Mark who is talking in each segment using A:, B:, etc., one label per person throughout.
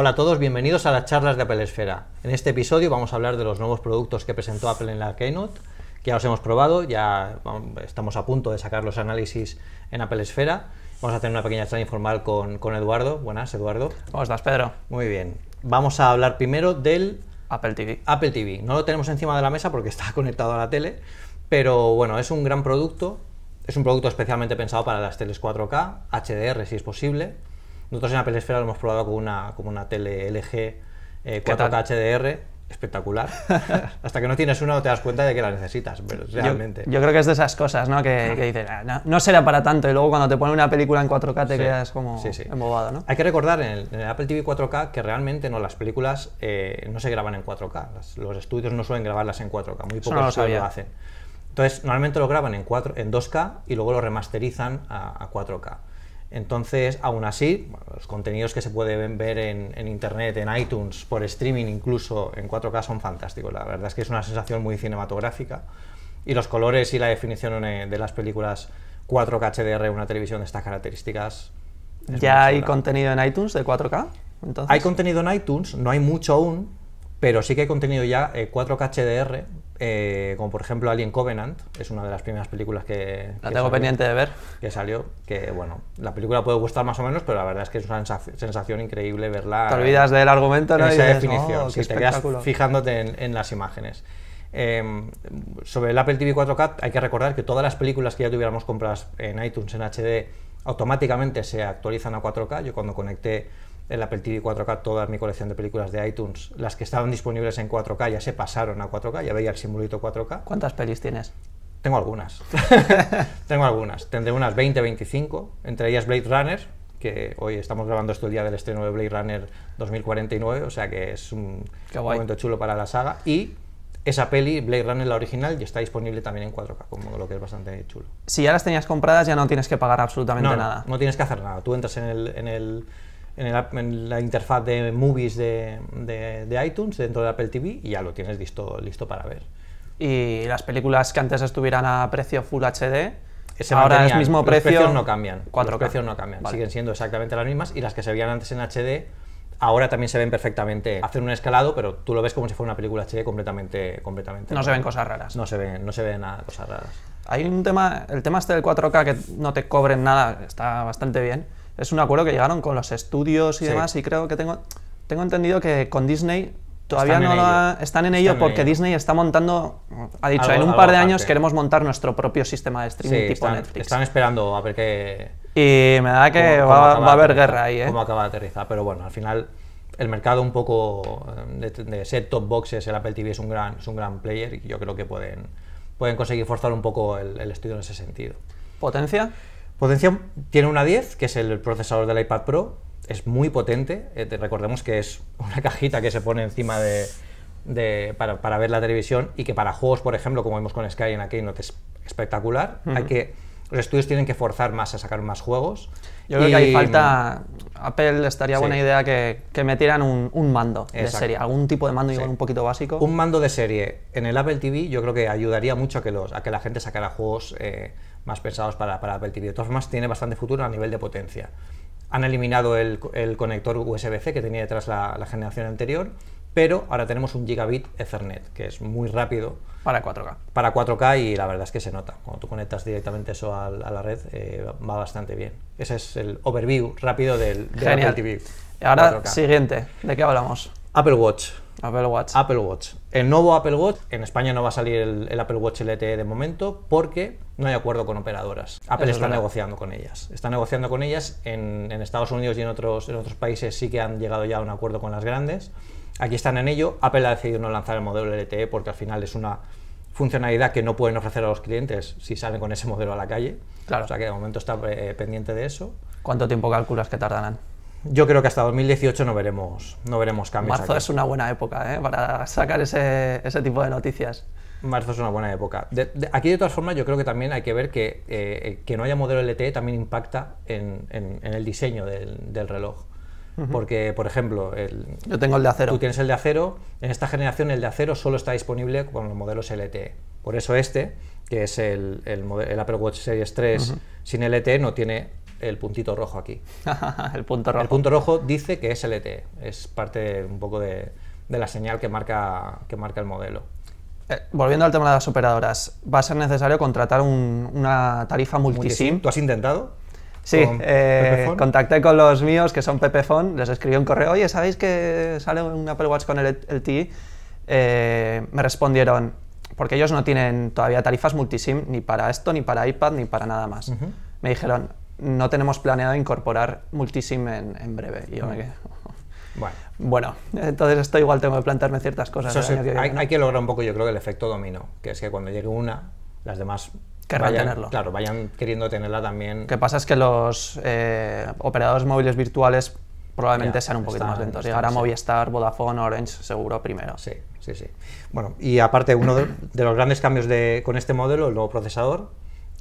A: Hola a todos, bienvenidos a las charlas de Apple Esfera. En este episodio vamos a hablar de los nuevos productos que presentó Apple en la Keynote, que ya los hemos probado, ya estamos a punto de sacar los análisis en Apple Esfera. Vamos a hacer una pequeña charla informal con, Eduardo. Buenas, Eduardo. ¿Cómo estás, Pedro? Muy bien. Vamos a hablar primero del Apple TV. Apple TV. No lo tenemos encima de la mesa porque está conectado a la tele, pero bueno, es un gran producto. Es un producto especialmente pensado para las teles 4K, HDR si es posible nosotros en Apple Esfera lo hemos probado con una, con una tele LG 4K HDR, espectacular. Hasta que no tienes una no te das cuenta de que la necesitas, pero realmente. Yo, creo que es de esas cosas, ¿no? Que, que ah,
B: no, será para tanto, y luego cuando te ponen una película en 4K te quedas como
A: embobado, ¿no? Hay que recordar en el, Apple TV 4K que realmente no, las películas eh, no se graban en 4K, los estudios no suelen grabarlas en 4K, muy pocos lo, hacen. Entonces, normalmente lo graban en, 2K y luego lo remasterizan a, 4K. Entonces, aún así, los contenidos que se pueden ver en, internet, en iTunes, por streaming incluso, en 4K son fantásticos. La verdad es que es una sensación muy cinematográfica. Y los colores y la definición eh, de las películas 4K HDR una televisión de estas características. ¿Ya hay contenido en iTunes de 4K? Hay contenido en iTunes, no hay mucho aún, pero sí que hay contenido ya 4K eh, HDR eh, como por ejemplo Alien Covenant, es una de las primeras películas que... La tengo pendiente de ver. Que salió, que bueno, la película puede gustar más o menos, pero la verdad es que es una sensación increíble verla... Te olvidas del argumento, ¿no? esa definición, oh, te quedas fijándote en, las imágenes. Em, sobre el Apple TV 4K hay que recordar que todas las películas que ya tuviéramos compradas en iTunes en HD automáticamente se actualizan a 4K. Yo cuando conecté el Apple TV 4K, toda mi colección de películas de iTunes, las que estaban disponibles en 4K ya se pasaron a 4K, ya veía el simulito 4K. ¿Cuántas pelis tienes? Tengo algunas. Tengo algunas. Tendré unas 20, 25, entre ellas Blade Runner, que hoy estamos grabando esto el día del estreno de Blade Runner 2049, o sea que es un momento chulo para la saga. Y esa peli, Blade Runner, la original, ya está disponible también en 4K, como lo que es bastante chulo. Si ya las tenías compradas, ya no tienes que pagar absolutamente nada. No tienes que hacer nada. Tú entras en el en, la interfaz de movies de, de, iTunes dentro de Apple TV y ya lo tienes listo, listo para ver. Y las películas que antes estuvieran a precio Full HD, se ahora es mismo precio. no cambian. cuatro k precios no cambian. Siguen siendo exactamente las mismas y las que se veían antes en HD ahora también se ven perfectamente. Hacen un escalado, pero tú lo ves como si fuera una película HD completamente. completamente no se ven cosas raras. No se ven, no se ven nada cosas raras.
B: Hay un tema, el tema este del 4K que no te cobren nada, está bastante bien es un acuerdo que llegaron con los estudios y demás, y creo que tengo, tengo entendido que con Disney todavía no están en ello porque Disney está montando, ha dicho, en un par de años queremos montar nuestro propio sistema de streaming tipo Netflix. Están
A: esperando a ver qué...
B: Y me da que va, a haber guerra
A: ahí, ¿eh? Cómo acaba de aterrizar, pero bueno, al final el mercado un poco eh, de, set top boxes, el Apple TV es un gran, es un gran player y yo creo que pueden, pueden conseguir forzar un poco el, el estudio en ese sentido. ¿Potencia? Potencia tiene una 10, que es el procesador del iPad Pro, es muy potente, eh, recordemos que es una cajita que se pone encima para, ver la televisión y que para juegos, por ejemplo, como vemos con Sky en aquí, no es espectacular, hay que los estudios tienen que forzar más a sacar más juegos. Yo creo que hay falta. Apple estaría buena idea que, metieran un, mando de serie, algún tipo de mando sí. un poquito básico. Un mando de serie en el Apple TV yo creo que ayudaría mucho a que, los, a que la gente sacara juegos eh, más pensados para, para Apple TV. De todas formas, tiene bastante futuro a nivel de potencia. Han eliminado el, conector USB-C que tenía detrás la, generación anterior, pero ahora tenemos un gigabit Ethernet, que es muy rápido. Para 4K. Para 4K y la verdad es que se nota. Cuando tú conectas directamente eso a, la red, eh, va bastante bien. Ese es el overview rápido del, Apple TV. ahora, siguiente, ¿de qué hablamos? Apple Watch. Apple Watch. Apple Watch. El nuevo Apple Watch, en España no va a salir el, Apple Watch LTE de momento porque no hay acuerdo con operadoras. Apple está negociando con ellas. Está negociando con ellas. En, Estados Unidos y en otros, en otros países sí que han llegado ya a un acuerdo con las grandes. Aquí están en ello. Apple ha decidido no lanzar el modelo LTE porque al final es una funcionalidad que no pueden ofrecer a los clientes si salen con ese modelo a la calle. Claro. O sea que de momento está eh, pendiente de eso. ¿Cuánto tiempo calculas que tardarán? yo creo que hasta 2018 no veremos, no veremos cambios. Marzo es una buena época ¿eh? para sacar ese, tipo de noticias. Marzo es una buena época. aquí, de todas formas, yo creo que también hay que ver que, eh, que no haya modelo LTE también impacta en, el diseño del, reloj. Porque, por ejemplo, yo tengo el de acero. Tú tienes el de acero. En esta generación, el de acero solo está disponible con los modelos LTE. Por eso, este, que es el, el, Apple Watch Series 3 sin LTE, no tiene el puntito rojo aquí. el punto rojo. dice que es LTE, es parte un poco de, la señal que marca, que marca el modelo.
B: Eh, volviendo al tema de las operadoras, ¿va a ser necesario contratar una tarifa multisim?
A: ¿Tú has intentado? Sí, eh,
B: contacté con los míos que son Pepefon, les escribí un correo, oye, ¿sabéis que sale un Apple Watch con el LTE? Eh, me respondieron, porque ellos no tienen todavía tarifas multisim ni para esto, ni para iPad, ni para nada más. Me dijeron, no tenemos planeado incorporar Multisim
A: en, en breve. Mm. Bueno.
B: entonces esto igual tengo que plantearme ciertas cosas. ¿eh? hay,
A: que lograr un poco, yo creo, el efecto dominó, que es que cuando llegue una, las demás querrán vayan, tenerlo. Claro, vayan queriendo tenerla también. Lo que pasa
B: es que los eh, operadores
A: móviles virtuales probablemente sean un poquito más lentos. llegará Movistar, Vodafone, Orange seguro primero. Sí, sí, sí. Bueno, y aparte uno de, los grandes cambios de, con este modelo, el nuevo procesador,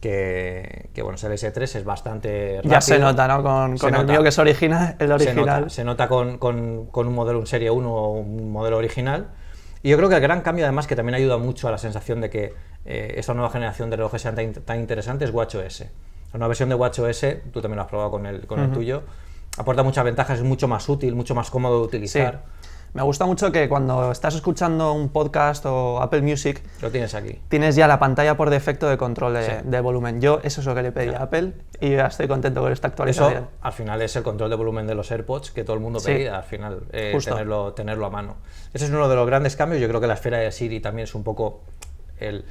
A: que, bueno, el S3 es bastante rápido. Ya se nota, ¿no? Con, el tío que es
B: original, el original.
A: Se nota, con, con, un modelo, un Serie 1 o un modelo original. Y yo creo que el gran cambio, además, que también ayuda mucho a la sensación de que eh, esta nueva generación de relojes sean tan, interesantes, es WatchOS. nueva versión de WatchOS, tú también lo has probado con el, con el tuyo, aporta muchas ventajas, es mucho más útil, mucho más cómodo de utilizar. Me gusta mucho que cuando estás
B: escuchando un podcast o Apple Music, lo tienes aquí. Tienes ya la pantalla por defecto de control de, volumen. Yo eso es lo que le pedí a Apple y ya estoy contento con esta actualización. Eso
A: al final es el control de volumen de los AirPods que todo el mundo pedía al final, eh, tenerlo, a mano. Ese es uno de los grandes cambios. Yo creo que la esfera de Siri también es un poco el,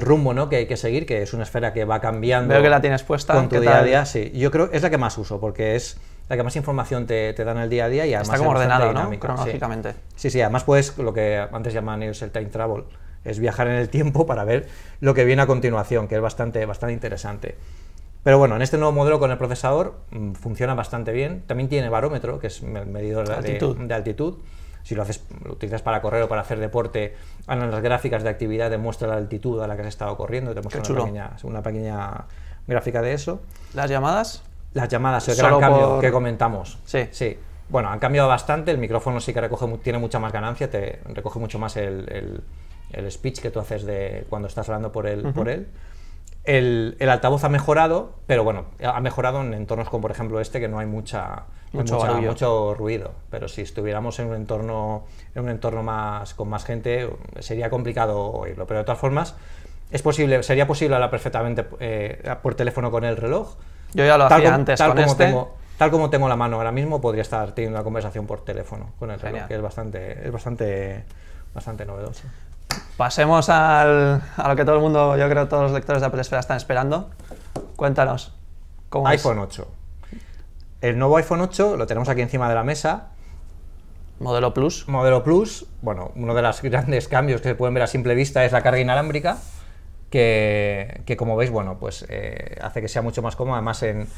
A: rumbo ¿no? que hay que seguir, que es una esfera que va cambiando. Veo que la tienes puesta. Con tu día a día, sí. Yo creo que es la que más uso porque es la que más información te, te da el día a día y además está como ordenado, ¿no? Cronológicamente. Sí. sí. además puedes lo que antes llamaban ellos el time travel, es viajar en el tiempo para ver lo que viene a continuación, que es bastante, bastante interesante. Pero bueno, en este nuevo modelo con el procesador mm, funciona bastante bien. También tiene barómetro, que es el medidor de altitud. Si lo, haces, lo utilizas para correr o para hacer deporte, en las gráficas de actividad te la altitud a la que has estado corriendo, te muestra una pequeña, una pequeña gráfica de eso. ¿Las llamadas? Las llamadas, el gran cambio que comentamos. Sí. Sí. Bueno, han cambiado bastante, el micrófono sí que recoge, tiene mucha más ganancia, te recoge mucho más el, el, speech que tú haces de cuando estás hablando por él. por él. El, altavoz ha mejorado, pero bueno, ha mejorado en entornos como por ejemplo este, que no hay mucha, mucho, ruido. Pero si estuviéramos en un entorno, en un entorno más, con más gente, sería complicado oírlo. Pero de todas formas, es posible, sería posible hablar perfectamente eh, por teléfono con el reloj. Yo ya lo hacía antes tal como este. Tengo, tal como tengo la mano ahora mismo, podría estar teniendo una conversación por teléfono con el que es bastante, es bastante, bastante novedoso. Pasemos al, a lo que todo el mundo, yo creo todos los lectores de Apple
B: Esfera están esperando. Cuéntanos,
A: ¿cómo iPhone 8. El nuevo iPhone 8 lo tenemos aquí encima de la mesa. Modelo Plus. Modelo Plus. Bueno, uno de los grandes cambios que se pueden ver a simple vista es la carga inalámbrica que, como veis, bueno, pues eh, hace que sea mucho más cómodo. Además, en,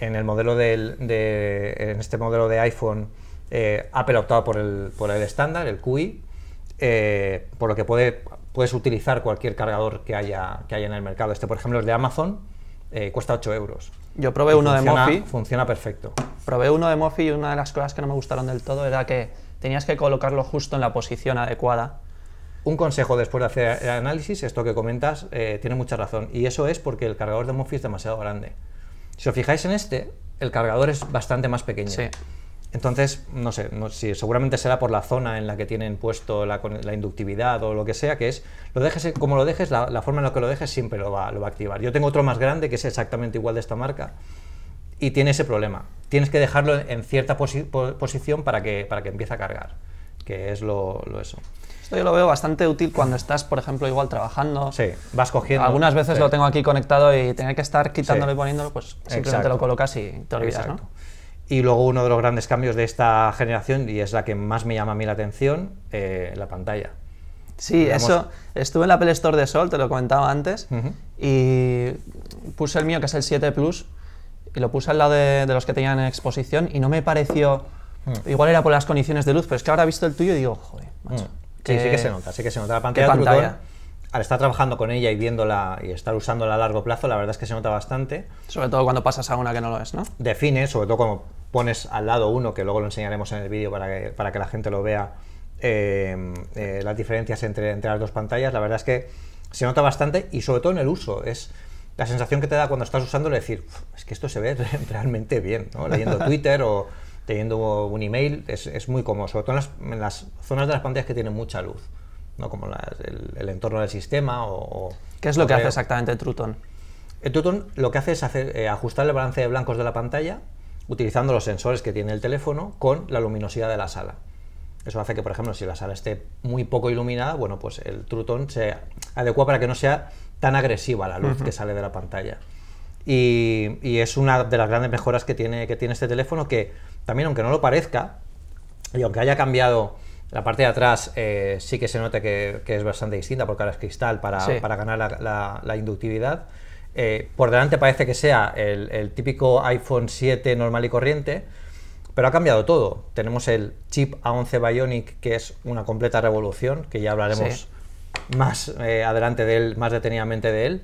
A: el modelo este modelo de iPhone, eh, Apple ha optado por el, por el estándar, el QI, eh, por lo que puedes utilizar cualquier cargador que haya, que haya en el mercado. Este, por ejemplo, es de Amazon, cuesta 8 euros. Yo probé uno de Mofi. Funciona perfecto. Probé
B: uno de Mofi y una de las cosas que no me gustaron del todo era que tenías que colocarlo justo en la posición
A: adecuada un consejo después de hacer el análisis, esto que comentas eh, tiene mucha razón, y eso es porque el cargador de Mofi es demasiado grande. Si os fijáis en este, el cargador es bastante más pequeño. Entonces, no sé, seguramente será por la zona en la que tienen puesto la, la, inductividad o lo que sea, que es, lo dejes, como lo dejes, la, forma en la que lo dejes siempre lo va, a activar. Yo tengo otro más grande que es exactamente igual de esta marca y tiene ese problema. Tienes que dejarlo en cierta posición para que, para que empiece a cargar, que es lo, lo eso.
B: Esto yo lo veo bastante útil cuando estás, por ejemplo, igual trabajando. Sí, vas cogiendo. Algunas veces lo tengo aquí
A: conectado y tener que estar quitándolo y poniéndolo, pues simplemente lo colocas y te olvidas, ¿no? Y luego uno de los grandes cambios de esta generación, y es la que más me llama a mí la atención, eh, la pantalla. Sí, eso. Estuve en la Apple Store de Sol, te lo comentaba antes, y
B: puse el mío, que es el 7 Plus, y lo puse al lado de, los que tenían en exposición, y no me pareció. Mm. Igual era por las condiciones de luz, pero es que ahora he visto el tuyo y digo, joder, macho. Mm. Sí, sí que eh, se nota, sí que se nota. La pantalla, de
A: al estar trabajando con ella y viéndola y estar usándola a largo plazo, la verdad es que se nota bastante. Sobre todo cuando pasas a una que no lo es, ¿no? Define, sobre todo cuando pones al lado uno, que luego lo enseñaremos en el vídeo para que, para que la gente lo vea, eh, eh, las diferencias entre, entre las dos pantallas, la verdad es que se nota bastante y sobre todo en el uso. Es la sensación que te da cuando estás usándolo, decir, es que esto se ve realmente bien, ¿no? Leyendo Twitter o teniendo un email es, muy cómodo, sobre todo en las, zonas de las pantallas que tienen mucha luz, ¿no? como el, entorno del sistema o... ¿Qué es lo que hace exactamente el eh, Truton? El Truton lo que hace es eh, ajustar el balance de blancos de la pantalla utilizando los sensores que tiene el teléfono con la luminosidad de la sala. Eso hace que, por ejemplo, si la sala esté muy poco iluminada, bueno, pues el Truton se adecua para que no sea tan agresiva la luz que sale de la pantalla. Y, es una de las grandes mejoras que tiene, que tiene este teléfono que también aunque no lo parezca, y aunque haya cambiado la parte de atrás, eh, sí que se nota que, es bastante distinta, porque ahora es cristal para, ganar la, inductividad. Eh, por delante parece que sea el, típico iPhone 7 normal y corriente, pero ha cambiado todo. Tenemos el chip A11 Bionic, que es una completa revolución, que ya hablaremos más eh, adelante de él, más detenidamente de él.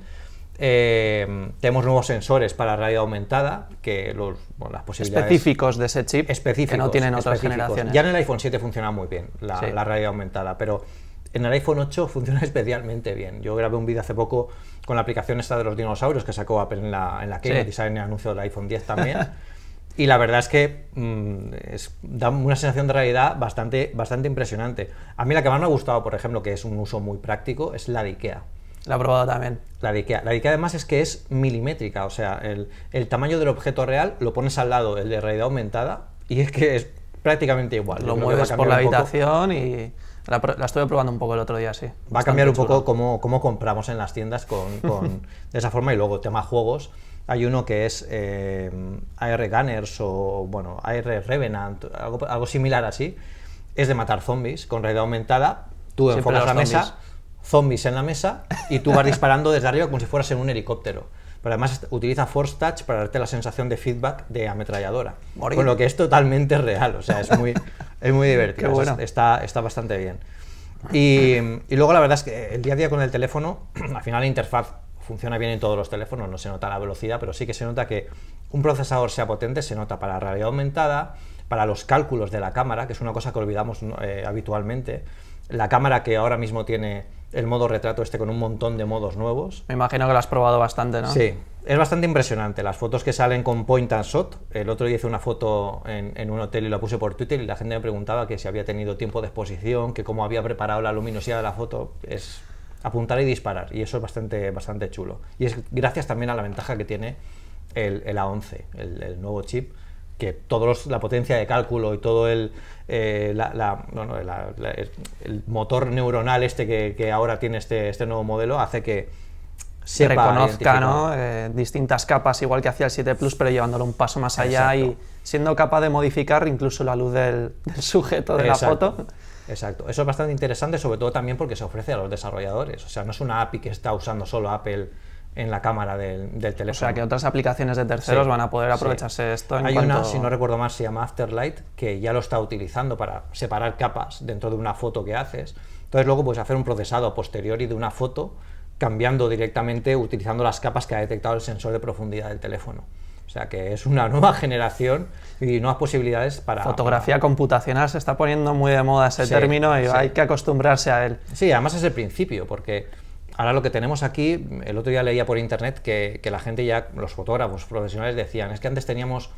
A: Em, tenemos nuevos sensores para realidad aumentada, que los, las Específicos
B: de ese chip, específicos, que no tienen otras generaciones. Ya en
A: el iPhone 7 funciona muy bien la, realidad aumentada, pero en el iPhone 8 funciona especialmente bien. Yo grabé un vídeo hace poco con la aplicación esta de los dinosaurios que sacó Apple en la, que la Keynote el anuncio del iPhone 10 también. y la verdad es que mm, da una sensación de realidad bastante, bastante impresionante. A mí la que más me ha gustado, por ejemplo, que es un uso muy práctico, es la de IKEA. La he probado también. La de La de Ikea además es que es milimétrica, o sea, el, el, tamaño del objeto real lo pones al lado, el de realidad aumentada, y es que es prácticamente igual. Lo mueves por la habitación y... La, la, estuve probando un poco el otro día, sí. Va a cambiar un poco cómo, cómo, compramos en las tiendas con, con de esa forma y luego tema juegos. Hay uno que es eh, AR Gunners o bueno, AR Revenant, algo, algo similar así. Es de matar zombies con realidad aumentada. Tú Siempre la mesa zombies en la mesa y tú vas disparando desde arriba como si fueras en un helicóptero. Pero además utiliza Force Touch para darte la sensación de feedback de ametralladora. Con lo que es totalmente real, o sea, es muy, es muy divertido. está, está bastante bien. Y, luego la verdad es que el día a día con el teléfono, al final la interfaz funciona bien en todos los teléfonos, no se nota la velocidad, pero sí que se nota que un procesador sea potente, se nota para la realidad aumentada, para los cálculos de la cámara, que es una cosa que olvidamos eh, habitualmente. La cámara que ahora mismo tiene el modo retrato este con un montón de modos nuevos. Me imagino que lo has probado bastante, ¿no? Sí, es bastante impresionante. Las fotos que salen con point and shot. El otro día hice una foto en, un hotel y la puse por Twitter y la gente me preguntaba que si había tenido tiempo de exposición, que cómo había preparado la luminosidad de la foto. Es apuntar y disparar y eso es bastante, bastante chulo. Y es gracias también a la ventaja que tiene el, A11, el nuevo chip que toda la potencia de cálculo y todo el, eh, motor neuronal este que, ahora tiene este, este, nuevo modelo hace que
B: se reconozca eh, distintas capas, igual que hacía el 7 Plus, pero llevándolo un paso más allá y siendo capaz de modificar incluso la luz del, sujeto de la foto.
A: Exacto, eso es bastante interesante, sobre todo también porque se ofrece a los desarrolladores. O sea, no es una API que está usando solo Apple en la cámara del, teléfono. O sea, que otras aplicaciones de terceros van a poder aprovecharse de esto. Hay una, si no recuerdo mal, se llama Afterlight, que ya lo está utilizando para separar capas dentro de una foto que haces. Entonces luego puedes hacer un procesado a posteriori de una foto, cambiando directamente, utilizando las capas que ha detectado el sensor de profundidad del teléfono. O sea que es una nueva generación y nuevas posibilidades para... Fotografía computacional se está poniendo muy de moda ese término y hay que acostumbrarse a él. Sí, además es el principio, porque Ahora lo que tenemos aquí, el otro día leía por internet que, la gente ya, los fotógrafos profesionales decían, es que antes teníamos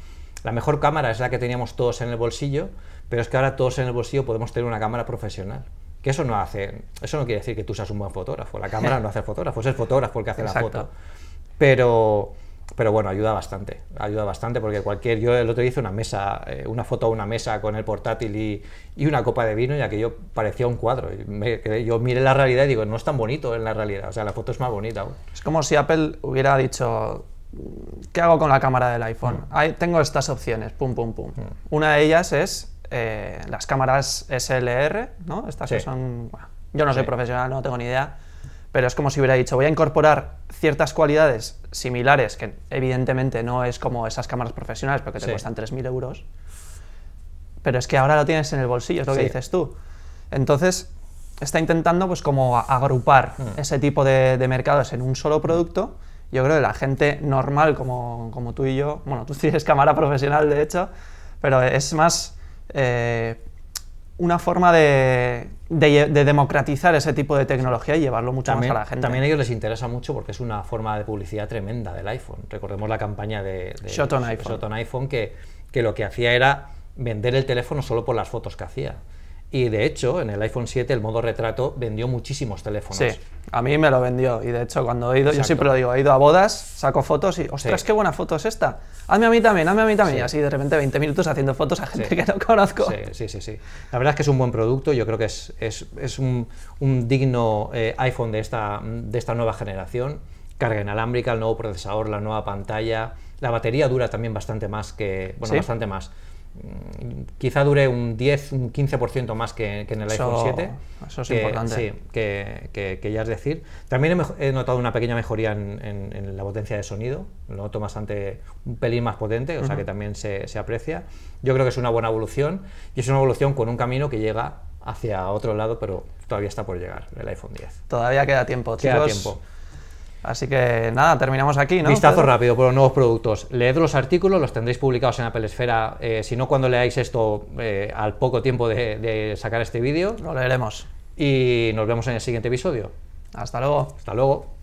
A: la mejor cámara es la que teníamos todos en el bolsillo, pero es que ahora todos en el bolsillo podemos tener una cámara profesional. Que eso no hace, eso no quiere decir que tú seas un buen fotógrafo. La cámara no hace fotógrafo, es el fotógrafo el que hace la foto. Pero, pero bueno, ayuda bastante, ayuda bastante porque cualquier, yo el otro día hice una mesa, eh, una foto a una mesa con el portátil y, una copa de vino y aquello parecía un cuadro. yo miré la realidad y digo, no es tan bonito en la realidad, o sea, la foto es más bonita. Aún. Es como si Apple
B: hubiera dicho, ¿qué hago con la cámara del iPhone? Mm. tengo estas opciones, pum, pum, pum. Mm. Una de ellas es eh, las cámaras SLR, ¿no? Estas que son, yo no soy profesional, no tengo ni idea pero es como si hubiera dicho, voy a incorporar ciertas cualidades similares, que evidentemente no es como esas cámaras profesionales, porque te cuestan 3.000 euros, pero es que ahora lo tienes en el bolsillo, es lo que dices tú. Entonces, está intentando pues como agrupar mm. ese tipo de, mercados en un solo producto. Yo creo que la gente normal, como, como tú y yo, bueno, tú tienes cámara profesional, de hecho, pero es más... Eh, una forma de, democratizar ese tipo de tecnología y llevarlo
A: mucho más a la gente. También a ellos les interesa mucho porque es una forma de publicidad tremenda del iPhone. Recordemos la campaña de, Shot, on iPhone. iPhone, que lo que hacía era vender el teléfono solo por las fotos que hacía. Y de hecho, en el iPhone 7 el modo retrato vendió muchísimos teléfonos. Sí, a mí me lo vendió. Y de hecho, cuando he ido, yo siempre lo
B: digo, he ido a bodas, saco fotos y, ostras, qué buena foto es esta. Hazme a mí también, hazme a mí también. Y así de repente 20 minutos haciendo
A: fotos a gente que no conozco. Sí, sí, sí, La verdad es que es un buen producto. Yo creo que es, un, digno eh, iPhone de esta, de esta nueva generación. Carga inalámbrica, el nuevo procesador, la nueva pantalla. La batería dura también bastante más que. Bueno, bastante más Mm, quizá dure un 10, un 15% más que, en el iPhone 7. Eso es que, importante. Sí, que, ya es decir. También he, notado una pequeña mejoría en, la potencia de sonido. Lo noto bastante, un pelín más potente, o sea que también se, se, aprecia. Yo creo que es una buena evolución y es una evolución con un camino que llega hacia otro lado, pero todavía está por llegar el iPhone 10. Todavía queda tiempo, chicos. tiempo. Así que nada, terminamos aquí, ¿no? Vistazo rápido por los nuevos productos. Leed los artículos, los tendréis publicados en Apple Esfera, eh, si no cuando leáis esto eh, al poco tiempo de, de sacar este vídeo. Lo leeremos. Y nos vemos en el siguiente episodio. Hasta luego. Hasta luego.